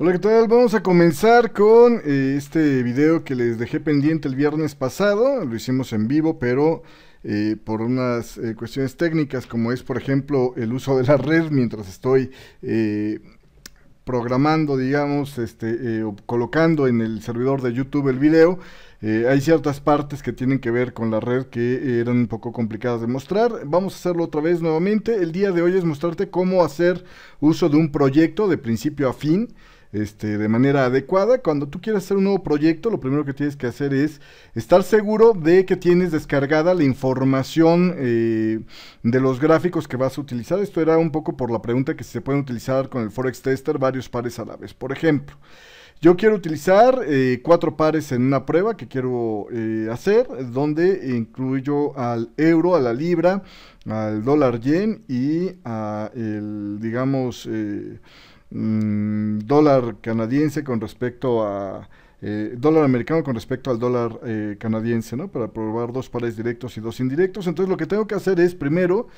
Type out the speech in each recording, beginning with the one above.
Hola, ¿qué tal? Vamos a comenzar con eh, este video que les dejé pendiente el viernes pasado. Lo hicimos en vivo, pero eh, por unas eh, cuestiones técnicas, como es, por ejemplo, el uso de la red mientras estoy programando, digamos, este, o colocando en el servidor de YouTube el video. hay ciertas partes que tienen que ver con la red que eran un poco complicadas de mostrar. Vamos a hacerlo otra vez nuevamente. El día de hoy es mostrarte cómo hacer uso de un proyecto de principio a fin. Este, de manera adecuada. Cuando tú quieres hacer un nuevo proyecto, lo primero que tienes que hacer es estar seguro de que tienes descargada la información eh, de los gráficos que vas a utilizar. Esto era un poco por la pregunta que se pueden utilizar con el Forex Tester varios pares a la vez. Por ejemplo, yo quiero utilizar eh, cuatro pares en una prueba que quiero eh, hacer, donde incluyo al euro, a la libra, al dólar yen y a el, digamos, Mm, dólar canadiense con respecto a eh, dólar americano con respecto al dólar eh, canadiense, Para probar dos pares directos y dos indirectos. Entonces lo que tengo que hacer es primero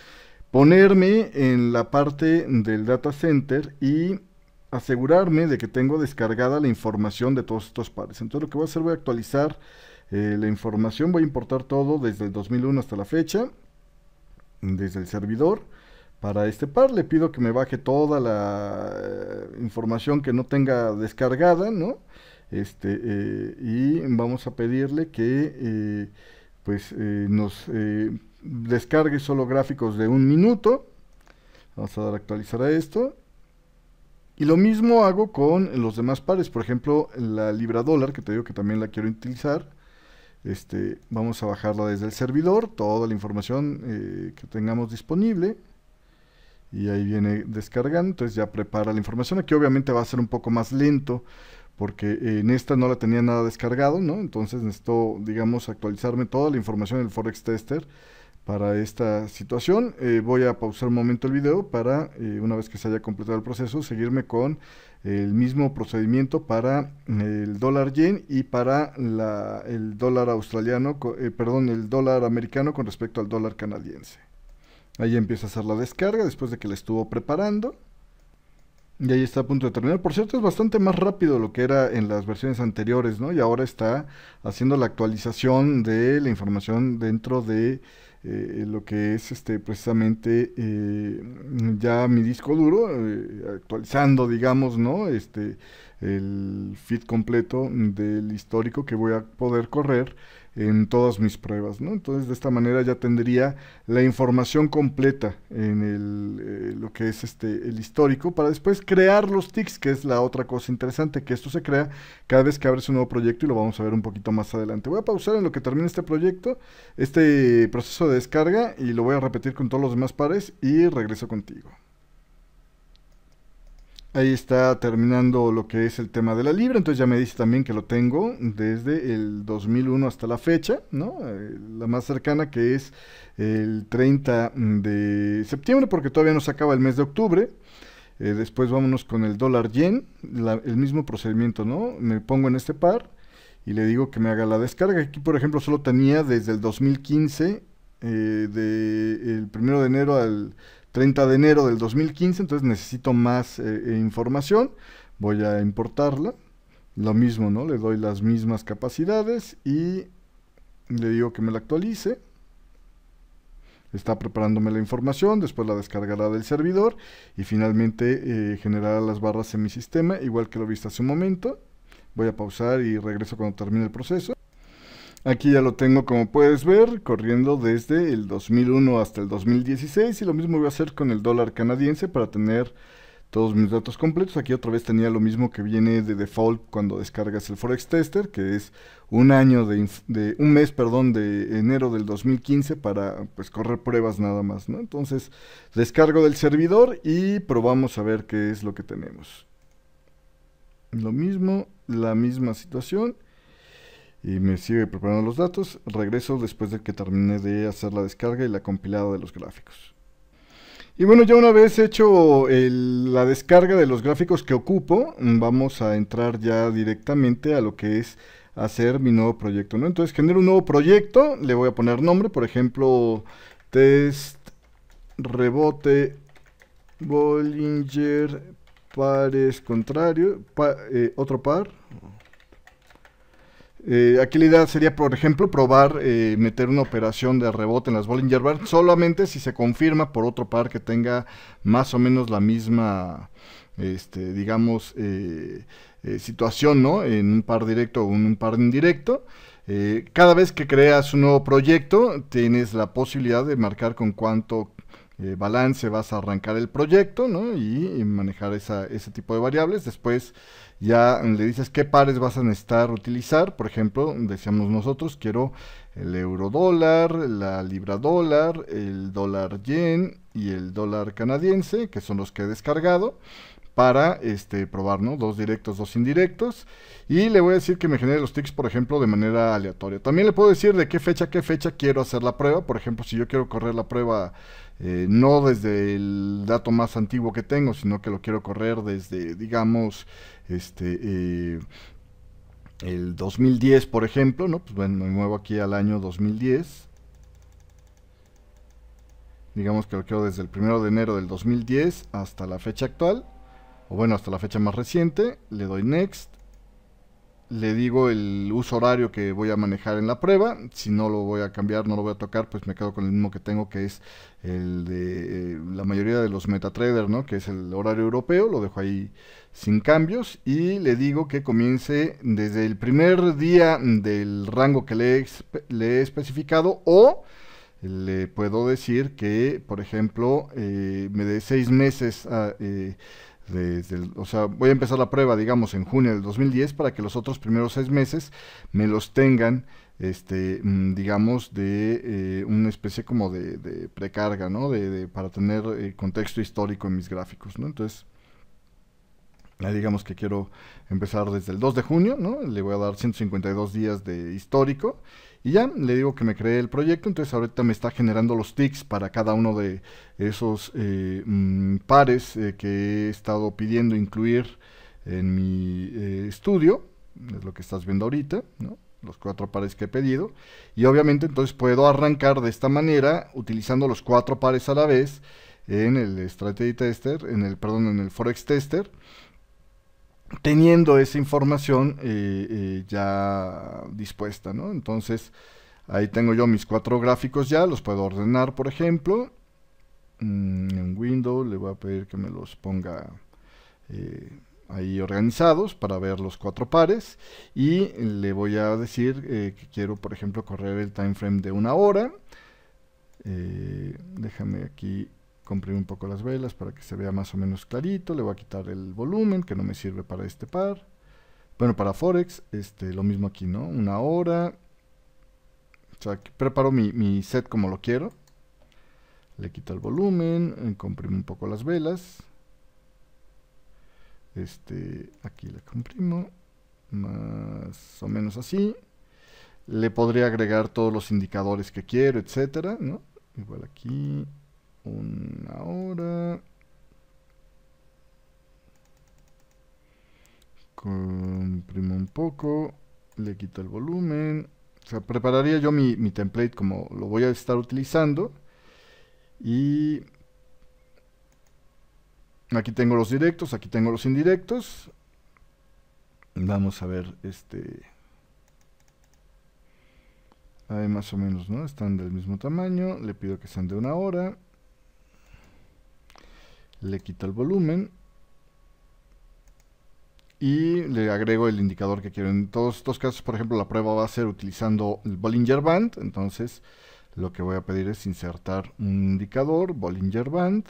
ponerme en la parte del data center y asegurarme de que tengo descargada la información de todos estos pares. Entonces lo que voy a hacer, voy a actualizar eh, la información, voy a importar todo desde el 2001 hasta la fecha, desde el servidor. Para este par le pido que me baje toda la eh, información que no tenga descargada, este, eh, y vamos a pedirle que eh, pues nos descargue solo gráficos de un minuto. Vamos a dar actualizar a esto. Y lo mismo hago con los demás pares. Por ejemplo, la libra dólar, que te digo que también la quiero utilizar. Este, vamos a bajarla desde el servidor, toda la información que tengamos disponible y ahí viene descargando, entonces ya prepara la información, aquí obviamente va a ser un poco más lento porque eh, en esta no la tenía nada descargado, ¿no? Entonces necesito, digamos, actualizarme toda la información del Forex Tester para esta situación. Eh, voy a pausar un momento el video para, eh, una vez que se haya completado el proceso, seguirme con el mismo procedimiento para el dólar yen y para la, el dólar australiano, perdón, el dólar americano con respecto al dólar canadiense. Ahí empieza a hacer la descarga después de que la estuvo preparando. Y ahí está a punto de terminar. Por cierto, es bastante más rápido lo que era en las versiones anteriores, ¿no? Y ahora está haciendo la actualización de la información dentro de eh, lo que es este precisamente eh, ya mi disco duro, eh, actualizando, digamos, ¿no? Este, el feed completo del histórico que voy a poder correr en todas mis pruebas, Entonces de esta manera ya tendría la información completa en el, eh, lo que es este, el histórico para después crear los tics, que es la otra cosa interesante, que esto se crea cada vez que abres un nuevo proyecto y lo vamos a ver un poquito más adelante. Voy a pausar en lo que termine este proyecto, este proceso de descarga y lo voy a repetir con todos los demás pares y regreso contigo. Ahí está terminando lo que es el tema de la libra, entonces ya me dice también que lo tengo desde el 2001 hasta la fecha, ¿no? Eh, la más cercana que es el 30 de septiembre, porque todavía no se acaba el mes de octubre. Eh, después vámonos con el dólar yen, el mismo procedimiento, ¿no? Me pongo en este par y le digo que me haga la descarga. Aquí, por ejemplo, solo tenía desde el 2015, eh, del 1 de enero al 30 de enero del 2015, entonces necesito más eh, eh, información, voy a importarla, lo mismo, ¿no? Le doy las mismas capacidades y le digo que me la actualice. Está preparándome la información, después la descargará del servidor y finalmente eh, generará las barras en mi sistema, igual que lo viste hace un momento. Voy a pausar y regreso cuando termine el proceso. Aquí ya lo tengo como puedes ver, corriendo desde el 2001 hasta el 2016 y lo mismo voy a hacer con el dólar canadiense para tener todos mis datos completos. Aquí otra vez tenía lo mismo que viene de default cuando descargas el Forex Tester, que es un año de, un mes, perdón, de enero del 2015 para pues correr pruebas nada más, Entonces, descargo del servidor y probamos a ver qué es lo que tenemos. Lo mismo, la misma situación y me sigue preparando los datos. Regreso después de que termine de hacer la descarga y la compilada de los gráficos. Y bueno, ya una vez hecho la descarga de los gráficos que ocupo, vamos a entrar ya directamente a lo que es hacer mi nuevo proyecto. ¿no? Entonces genero un nuevo proyecto, le voy a poner nombre, por ejemplo, test rebote Bollinger pares contrario, eh, otro par, eh, aquí la idea sería, por ejemplo, probar eh, meter una operación de rebote en las Bollinger Bands solamente si se confirma por otro par que tenga más o menos la misma, este, digamos, eh, situación, ¿no? En un par directo o en un par indirecto. cada vez que creas un nuevo proyecto, tienes la posibilidad de marcar con cuánto eh, balance vas a arrancar el proyecto, Y, manejar ese tipo de variables. Después ya le dices qué pares vas a necesitar utilizar. Por ejemplo, decíamos nosotros, quiero el euro dólar, la libra dólar, el dólar yen y el dólar canadiense, que son los que he descargado para este, probar, ¿no? Dos directos, dos indirectos. Y le voy a decir que me genere los ticks, por ejemplo, de manera aleatoria. También le puedo decir de qué fecha, qué fecha quiero hacer la prueba. Por ejemplo, si yo quiero correr la prueba eh, no desde el dato más antiguo que tengo, sino que lo quiero correr desde, digamos, este... Eh, el 2010, por ejemplo, ¿no? Pues bueno, me muevo aquí al año 2010 digamos que lo quiero desde el 1 de enero del 2010 hasta la fecha actual o bueno, hasta la fecha más reciente, le doy next, le digo el uso horario que voy a manejar en la prueba, si no lo voy a cambiar, no lo voy a tocar, pues me quedo con el mismo que tengo, que es el de eh, la mayoría de los MetaTrader, ¿no? que es el horario europeo, lo dejo ahí sin cambios, y le digo que comience desde el primer día del rango que le, he especificado, o le puedo decir que, por ejemplo, eh, me dé seis meses a... Eh, o sea, voy a empezar la prueba, digamos, en junio del 2010 para que los otros primeros seis meses me los tengan, este, mm, digamos, de eh, una especie como de, precarga, ¿no? De, para tener eh, contexto histórico en mis gráficos, Entonces, digamos que quiero empezar desde el 2 de junio, ¿no? Le voy a dar 152 días de histórico y ya le digo que me creé el proyecto, entonces ahorita me está generando los ticks para cada uno de esos eh, mm, pares eh, que he estado pidiendo incluir en mi eh, estudio, es lo que estás viendo ahorita, los cuatro pares que he pedido. Y obviamente entonces puedo arrancar de esta manera, utilizando los cuatro pares a la vez en el Strategy Tester, en el, perdón, en el Forex Tester teniendo esa información eh, eh, ya dispuesta, Entonces, ahí tengo yo mis cuatro gráficos ya, los puedo ordenar, por ejemplo. Mm, en Windows le voy a pedir que me los ponga eh, ahí organizados para ver los cuatro pares. Y le voy a decir que quiero, por ejemplo, correr el time frame de una hora. déjame aquí comprimir un poco las velas para que se vea más o menos clarito, le voy a quitar el volumen que no me sirve para este par, bueno para Forex, este, lo mismo aquí, ¿no? Una hora, o preparo mi, set como lo quiero, le quito el volumen, eh, comprimo un poco las velas, este, aquí le comprimo, más o menos así, le podría agregar todos los indicadores que quiero, etcétera, Igual aquí, una hora. Comprimo un poco, le quito el volumen. O sea, prepararía yo mi, mi template como lo voy a estar utilizando. Y aquí tengo los directos, aquí tengo los indirectos. Vamos a ver este... Ahí más o menos, ¿no? Están del mismo tamaño. Le pido que sean de una hora le quito el volumen y le agrego el indicador que quiero. En todos estos casos, por ejemplo, la prueba va a ser utilizando el Bollinger Band, entonces lo que voy a pedir es insertar un indicador, Bollinger Band,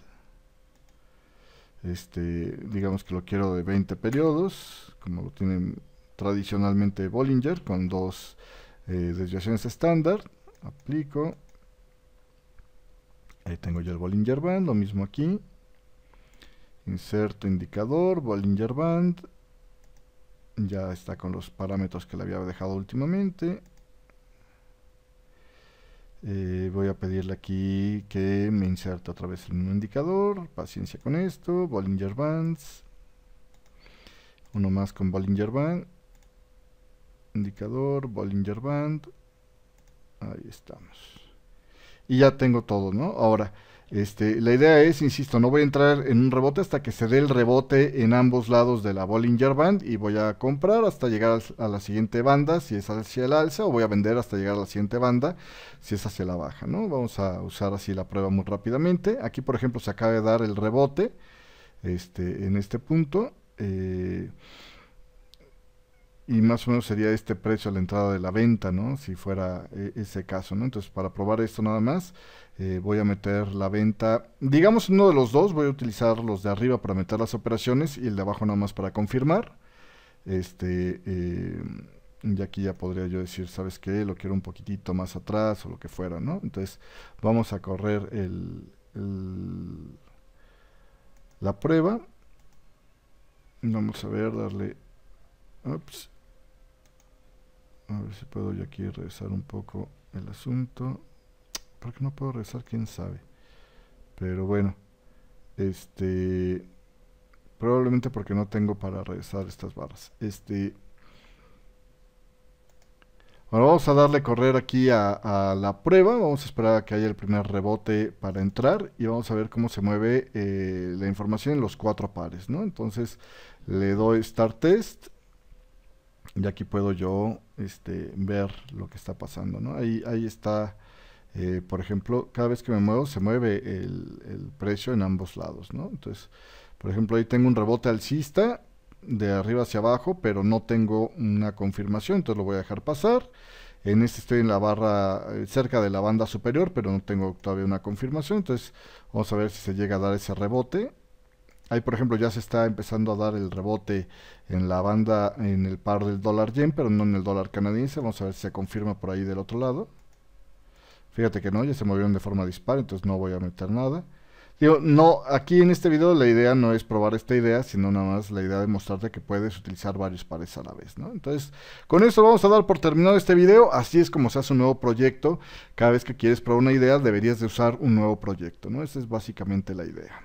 este, digamos que lo quiero de 20 periodos, como lo tienen tradicionalmente Bollinger, con dos eh, desviaciones estándar, aplico, ahí tengo ya el Bollinger Band, lo mismo aquí, Inserto indicador, Bollinger Band. Ya está con los parámetros que le había dejado últimamente. Eh, voy a pedirle aquí que me inserte otra vez el mismo indicador. Paciencia con esto. Bollinger Bands. Uno más con Bollinger Band. Indicador, Bollinger Band. Ahí estamos. Y ya tengo todo, ¿no? Ahora, este, la idea es, insisto, no voy a entrar en un rebote hasta que se dé el rebote en ambos lados de la Bollinger Band y voy a comprar hasta llegar a la siguiente banda, si es hacia el alza, o voy a vender hasta llegar a la siguiente banda, si es hacia la baja, ¿no? Vamos a usar así la prueba muy rápidamente. Aquí, por ejemplo, se acaba de dar el rebote este, en este punto. Eh, y más o menos sería este precio a la entrada de la venta, ¿no? Si fuera eh, ese caso, ¿no? Entonces, para probar esto nada más, eh, voy a meter la venta, digamos uno de los dos, voy a utilizar los de arriba para meter las operaciones y el de abajo nada más para confirmar. Este, eh, y aquí ya podría yo decir, ¿sabes qué? Lo quiero un poquitito más atrás o lo que fuera, ¿no? Entonces, vamos a correr el, la prueba. Vamos a ver, darle... ups a ver si puedo ya aquí regresar un poco el asunto porque no puedo regresar quién sabe pero bueno este probablemente porque no tengo para regresar estas barras este ahora vamos a darle correr aquí a, la prueba, vamos a esperar a que haya el primer rebote para entrar y vamos a ver cómo se mueve eh, la información en los cuatro pares, Entonces le doy Start Test y aquí puedo yo este, ver lo que está pasando, ¿no? Ahí, ahí está, eh, por ejemplo, cada vez que me muevo se mueve el, el, precio en ambos lados, ¿no? Entonces, por ejemplo, ahí tengo un rebote alcista de arriba hacia abajo, pero no tengo una confirmación, entonces lo voy a dejar pasar. En este estoy en la barra eh, cerca de la banda superior, pero no tengo todavía una confirmación, entonces vamos a ver si se llega a dar ese rebote Ahí, por ejemplo, ya se está empezando a dar el rebote en la banda, en el par del dólar yen, pero no en el dólar canadiense. Vamos a ver si se confirma por ahí del otro lado. Fíjate que no, ya se movieron de forma dispar, entonces no voy a meter nada. Digo, no, aquí en este video la idea no es probar esta idea, sino nada más la idea de mostrarte que puedes utilizar varios pares a la vez, ¿no? Entonces, con eso vamos a dar por terminado este video. Así es como se hace un nuevo proyecto. Cada vez que quieres probar una idea, deberías de usar un nuevo proyecto, ¿no? Esa es básicamente la idea.